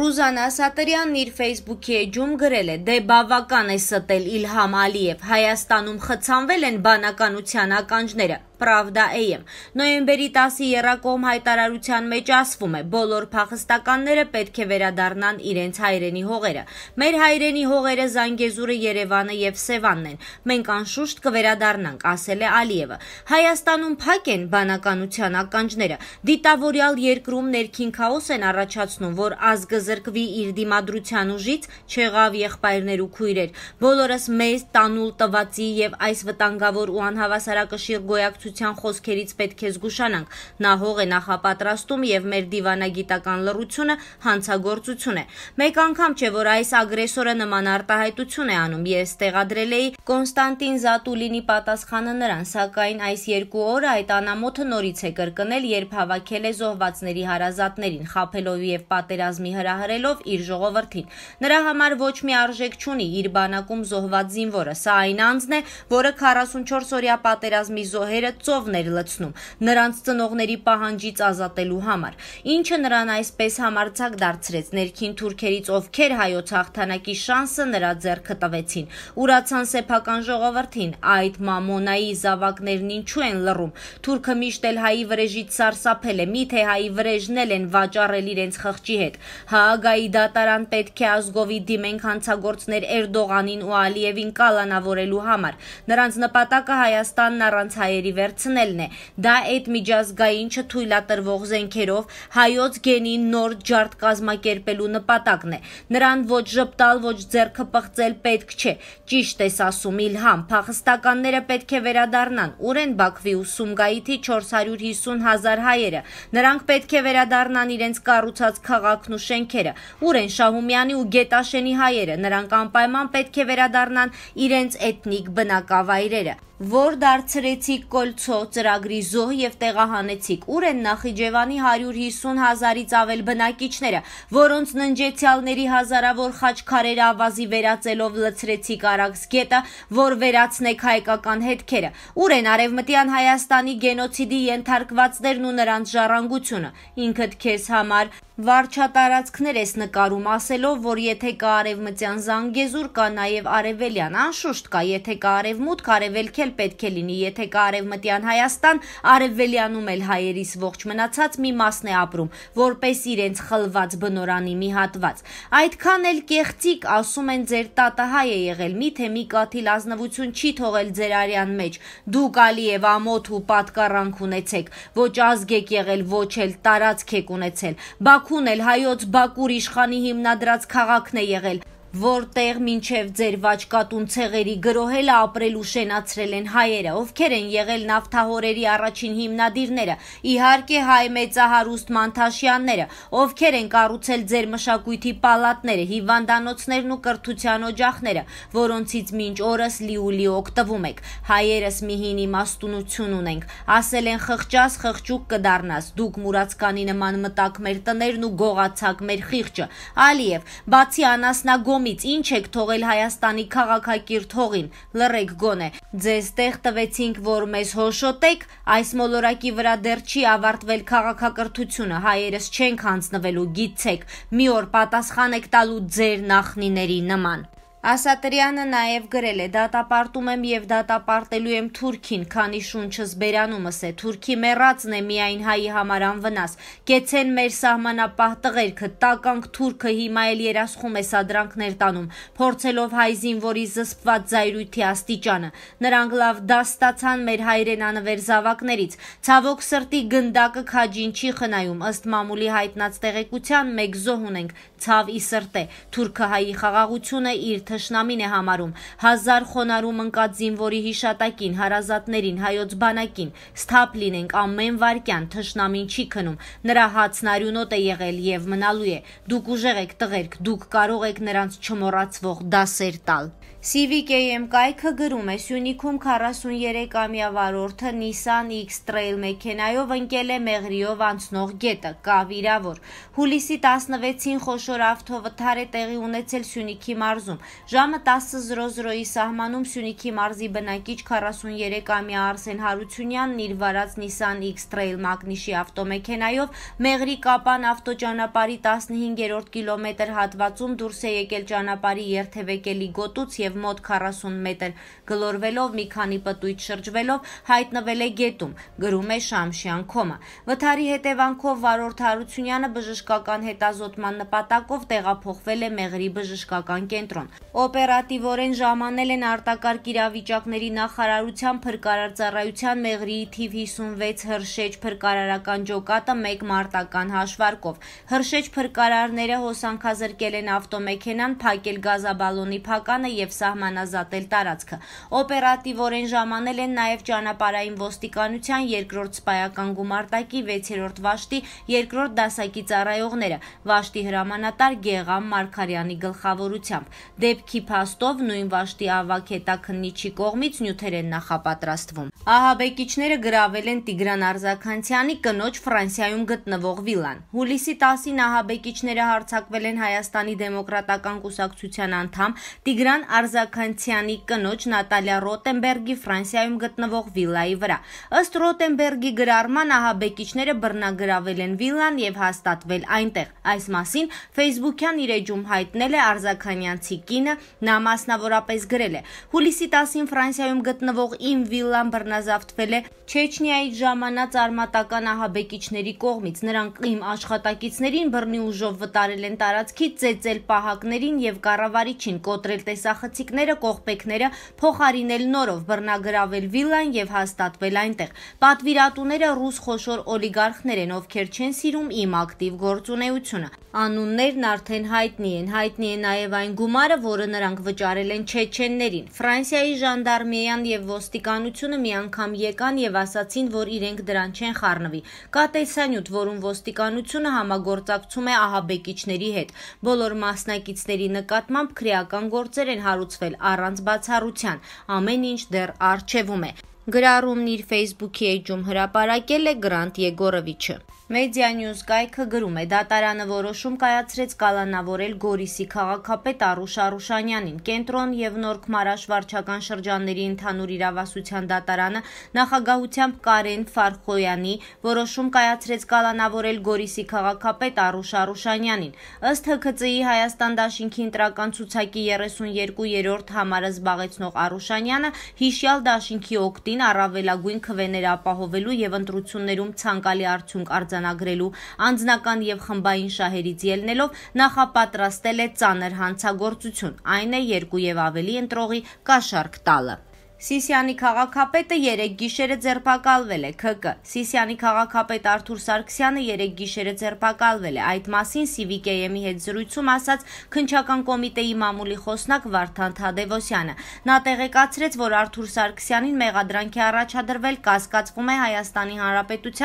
Ռուզանա Սատարյանն իր Facebook-ի էջում գրել է. «Դե բավական է ստել Իլհամ Ալիև, Հայաստանում խցանվել են բանականության ականջները»։ Pravda.am։ Նոյեմբերի 10-ի Եռակողմ հայտարարության մեջ ասվում է. բոլոր փախստականները պետք է վերադառնան իրենց հայրենի հողերը։ Մեր հայրենի հողերը Զանգեզուրը, Երևանը եւ Սևանն են։ Մենք անշուշտ կվերադառնանք, ասել է Ալիևը։ Հայաստանում փակ են բանականության ականջները։ Դիտավորյալ երկրում ներքին քաոս են առաջացնում, որ ազգը զրկվի իր դիմադրության ուժից, չեղավ եղբայրներ ու քույրեր։ Բոլորս մեզ տանուլ տվածի եւ այս վտանգավոր ու անհավասարակշիռ գոյակցության բնակչության խոսքերից պետք է զգուշանանք։ Նա հող է նախապատրաստում եւ մեր դիվանագիտական լռությունը հանցագործություն է։ Մեկ անգամ չէ, որ այս ագրեսորը նման արտահայտություն է անում։ Ես տեղադրել էի Կոնստանտին Զատուլինի պատասխանը նրան, սակայն այս երկու օրը այդ անամոթը նորից է կրկնել, երբ հավաքել է զոհվածների հարազատներին, խափելով եւ պատերազմի հրահրելով իր ժողովրդին։ Նրա համար ոչ մի արժեք չունի իր բանակում զոհված զինվորը։ Սա այն անձն է, որը 44 օրյա պատերազմի զոհերը ծովներ լցնում նրանց ծնողների պահանջից ազատելու համար, ինչը նրան այսպես համարձակ դարձրեց ներքին թուրքերից, ովքեր հայոց հաղթանակի շանսը նրա ձեռքը տվեցին։ Ուրացան սեփական ժողովրդին, այդ մամոնայի զավակներն ինչու են լռում։ Թուրքը միշտ էլ հայի վրեժից սարսափել է, միթե հայի վրեժն էլ են վաճառել իրենց խղճի հետ։ Հաագայի դատարան պետք է ազգովի դիմենք հանցագործներ Էրդողանին ու Ալիևին կալանավորելու համար։ Նրանց նպատակը Հայաստանն առանց հայերի վեր վերցնելն է։ Դա այդ միջազգային չթույլատրվող զենքերով հայոց գենին նոր ջարդ կազմակերպելու նպատակն է։ Նրան ոչ ժպտալ, ոչ ձեռքը պղծել պետք չէ։ Ճիշտ ես ասում Իլհամ, փախստականները պետք է վերադառնան։ Ուր են Բաքվի ու Սումգայիթի 450 հազար հայերը։ Նրանք պետք է վերադառնան իրենց կառուցած քաղաքն ու շենքերը։ Ուր են Շահումյանի ու Գետաշենի հայերը։ Նրանք անպայման պետք է վերադառնան իրենց էթնիկ բնակավայրերը որ դարձրեցիք կոլցո ծրագրի զոհ եւ տեղահանեցիք։ Ուր են Նախիջևանի 150 հազարից ավել բնակիչները, որոնց ննջեցյալների հազարավոր խաչքարերը ավազի վերածելով լցրեցիք Արաքս գետը, որ վերացնեք հայկական հետքերը։ Ուր են Արևմտյան Հայաստանի գենոցիդի ենթարկվածներն ու նրանց ժառանգությունը։ Ինքդ քեզ համար վարչատարածքներ ես նկարում ասելով, որ եթե կա արևմտյան Զանգեզուր, կա նաև արևելյան, անշուշտ կա, եթե կա արևմուտք, արևելք էլ էլ պետք է լինի, եթե կա արևմտյան Հայաստան, արևելյանում էլ հայերիս ողջ մնացած մի մասն է ապրում, որպես իրենց խլված բնորանի մի հատված։ Այդքան էլ կեղծիկ ասում են ձեր տատը հայ է եղել, միթե մի կաթիլ ազնվություն չի թողել ձեր արյան մեջ։ Դուք Ալիև ամոթ ու պատկառանք ունեցեք, ոչ ազգ եք եղել, ոչ էլ տարածք եք ունեցել։ Բաքուն էլ հայոց Բաքուր իշխանի հիմնադրած քաղաքն է եղել որտեղ մինչև ձեր վաճկատուն ցեղերի գրոհելը ապրելու շենացրել են հայերը, ովքեր են եղել նավթահորերի առաջին հիմնադիրները, իհարկե հայ մեծահարուստ Մանթաշյանները, ովքեր են կառուցել ձեր մշակույթի պալատները, հիվանդանոցներն ու կրթության օջախները, որոնցից մինչ օրս լիուլի օգտվում եք։ Հայերս մի հին իմաստունություն ունենք, ասել են խղճաս խղճուկ կդառնաս, դուք մուրացկանի նման մտակ մեր տներն ու գողացակ մեր խիղճը։ Ալիև, բացի անասնագոմ կողմից ինչ եք թողել Հայաստանի քաղաքակիրթ հողին, լռեք գոնե։ Ձեզ տեղ տվեցինք, որ մեզ հոշոտեք, այս մոլորակի վրա դեռ չի ավարտվել քաղաքակրթությունը, հայերս չենք հանձնվելու, գիտեք, մի օր պատասխան եք տալու ձեր նախնիների նման։ Ասատրյանը նաև գրել է. «Դատապարտում եմ եւ դատապարտելու եմ Թուրքին, քանի շունչս բերանումս է։ Թուրքի մեռածն է միայն հայի համար անվնաս։ Կեցեն մեր սահմանապահ տղերքը, տականք Թուրքը հիմա էլ երասխում է սադրանքներ տանում, փորձելով հայ զինվորի զսպված զայրույթի աստիճանը։ Նրանք լավ դաս ստացան մեր հայրենանվեր զավակներից։ Ցավոք սրտի գնդակը քաջին չի խնայում, ըստ մամուլի հայտնած տեղեկության մեկ զոհ ունենք, ցավ ի սրտե։ Թուրքը հայի խաղաղությունը իր թշնամին է համարում, հազար խոնարում ընկած զինվորի հիշատակին, հարազատներին, հայոց բանակին, սթապ լինենք ամեն վարքյան, թշնամին չի քնում, նրա հացն արյունոտ է եղել եւ մնալու է, դուք ուժեղ եք տղերք, դուք կարող եք նրանց չմոռացվող դասեր տալ։ CVKM կայքը գրում է Սյունիքում 43-ամյա վարորդը Nissan X-Trail մեքենայով ընկել է Մեղրիով անցնող գետը, կավ իրավոր։ Հուլիսի 16-ին խոշոր ավտովթար է տեղի ունեցել Սյունիքի մարզում։ Ժամը 10:00-ի սահմանում Սյունիքի մարզի բնակիչ 43-ամյա Արսեն Հարությունյանն իր վարած Nissan X-Trail մակնիշի ավտոմեքենայով Մեղրի Կապան ավտոճանապարհի 15-րդ կիլոմետր հատվածում դուրս է եկել ճանապարհի երթևեկելի գոտուց եւ մոտ 40 մետր գլորվելով մի քանի պտույտ շրջվելով հայտնվել է գետում, գրում է Շամշյան Քոմը։ Վթարի հետևանքով վարորդ Հարությունյանը բժշկական հետազոտման նպատակով տեղափոխվել է Մեղրի բժշկական կենտրոն օպերատիվորեն ժամանել են արտակարգ իրավիճակների նախարարության փրկարարծառայության մեղրիի թիվ 56 հրշեջ փրկարարական ջոկատը 1 մարտական հաշվարկով։ Հրշեջ փրկարարները հոսանքազրկել են ավտոմեքենան, փակել գազաբալոնի փականը եւ սահմանազատել տարածքը։ Օպերատիվորեն ժամանել են նաեւ ճանապարհային ոստիկանության երկրորդ սպայական գումարտակի 6-րդ վաշտի երկրորդ դասակի ծառայողները։ Վաշտի հրամանատար Գեգամ Մարկարյանի գլխավորությամբ։ Դեպ Ձեռքի փաստով նույն վաշտի ավակ հետաքննիչի կողմից նյութեր են նախապատրաստվում։ Ահաբեկիչները գրավել են Տիգրան Արզականցյանի կնոջ Ֆրանսիայում գտնվող վիլան։ Հուլիսի 10-ին ահաբեկիչները հարձակվել են Հայաստանի դեմոկրատական կուսակցության անդամ Տիգրան Արզականցյանի կնոջ Նատալիա Ռոտենբերգի Ֆրանսիայում գտնվող վիլայի վրա։ Ըստ Ռոտենբերգի գրառման ահաբեկիչները բռնագրավել են վիլան եւ հաստատվել այնտեղ։ Այս մասին Facebook-յան իր էջում հայտնել է Արզականյանցի կինը Ռոյանը նա մասնավորապես գրել է. Հուլիսի 10-ին Ֆրանսիայում գտնվող Իմ վիլլան բռնազավթվել է Չեչնիայի ժամանած արմատական ահաբեկիչների կողմից։ Նրանք իմ աշխատակիցներին բռնի ուժով վտարել են տարածքի ծեծել պահակներին եւ կառավարիչին կոտրել տեսախցիկները, կողպեքները, փոխարինել նորով բռնագրավել վիլլան եւ հաստատվել այնտեղ։ Պատվիրատուները ռուս խոշոր օլիգարխներ են, ովքեր չեն սիրում իմ ակտիվ գործունեությունը։ Անուններն արդեն հայտնի են, հայտնի է նաև այն գումարը, որը նրանք վճարել են չեչեններին։ Ֆրանսիայի ժանդարմիան եւ ոստիկանությունը մի անգամ եկան եւ ասացին, որ իրենք դրան չեն խառնվի։ Կա տեսանյութ, որում ոստիկանությունը համագործակցում է ահաբեկիչների հետ։ Բոլոր մասնակիցների նկատմամբ քրեական գործեր են հարուցվել առանց բացառության։ Ամեն ինչ դեռ արժևում է։ Գրառումն իր Facebook-ի էջում հրապարակել է Գրանտ Եգորովիչը։ Media News կայքը գրում է դատարանը որոշում կայացրեց կալանավորել Գորիսի քաղաքապետ Արուշ Արուշանյանին։ Կենտրոն եւ Նորք Մարաշ վարչական շրջանների ընդհանուր իրավասության դատարանը նախագահությամբ Կարեն Ֆարխոյանի որոշում կայացրեց կալանավորել Գորիսի քաղաքապետ Արուշ Արուշանյանին։ Ըստ ՀԿՑ-ի Հայաստան Դաշինքի ընտրական ցուցակի 32-րդ համարը զբաղեցնող Արուշանյանը հիշյալ Դաշինքի օկտի ոլորտին առավելագույն քվեներ ապահովելու եւ ընտրություններում ցանկալի արդյունք արձանագրելու անձնական եւ խմբային շահերից ելնելով նախապատրաստել է ծանր հանցագործություն, այն է երկու եւ ավելի ընտրողի կաշառք տալը։ Սիսյանի քաղաքապետը 3 գիշերը ձերբակալվել է ՔԿ։ Սիսյանի քաղաքապետ Արթուր Սարգսյանը 3 գիշերը ձերբակալվել է։ Այդ մասին CVKM-ի հետ զրույցում ասաց քնչական կոմիտեի մամուլի խոսնակ Վարդան Թադևոսյանը։ Նա տեղեկացրեց, որ Արթուր Սարգսյանին մեղադրանքի առաջադրվել կասկածվում է Հայաստանի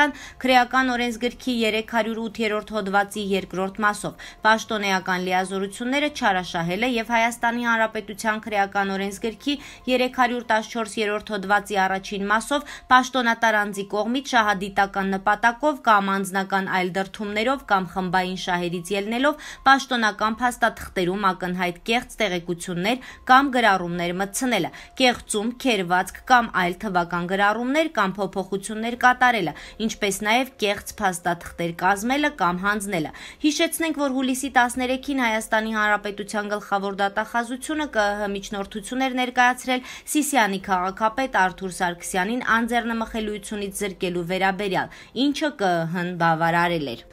Հանրապետության քրեական օրենսգրքի 308-րդ հոդվածի 2-րդ մասով։ Պաշտոնեական լիազորությունները չարաշահել է եւ Հայաստանի Հանրապետության քրեական օրենսգրքի 310 14-րդ հոդվածի առաջին մասով պաշտոնատար անձի կողմից շահադիտական նպատակով կամ անձնական այլ դրդումներով կամ խմբային շահերից ելնելով պաշտոնական փաստաթղթերում ակնհայտ կեղծ տեղեկություններ կամ գրառումներ մտցնելը, կեղծում, քերվածք կամ այլ թվական գրառումներ կամ փոփոխություններ կատարելը, ինչպես նաև կեղծ փաստաթղթեր կազմելը կամ հանձնելը։ Հիշեցնենք, որ հուլիսի 13-ին Հայաստանի Հանրապետության գլխավոր դատախազությունը ԿՀ միջնորդություն էր ներկայացրել Սիսիան Հայաստանի քաղաքապետ Արթուր Սարգսյանին անձեռնմխելիությունից զրկելու վերաբերյալ, ինչը ԿԸՀ-ն բավարարել էր։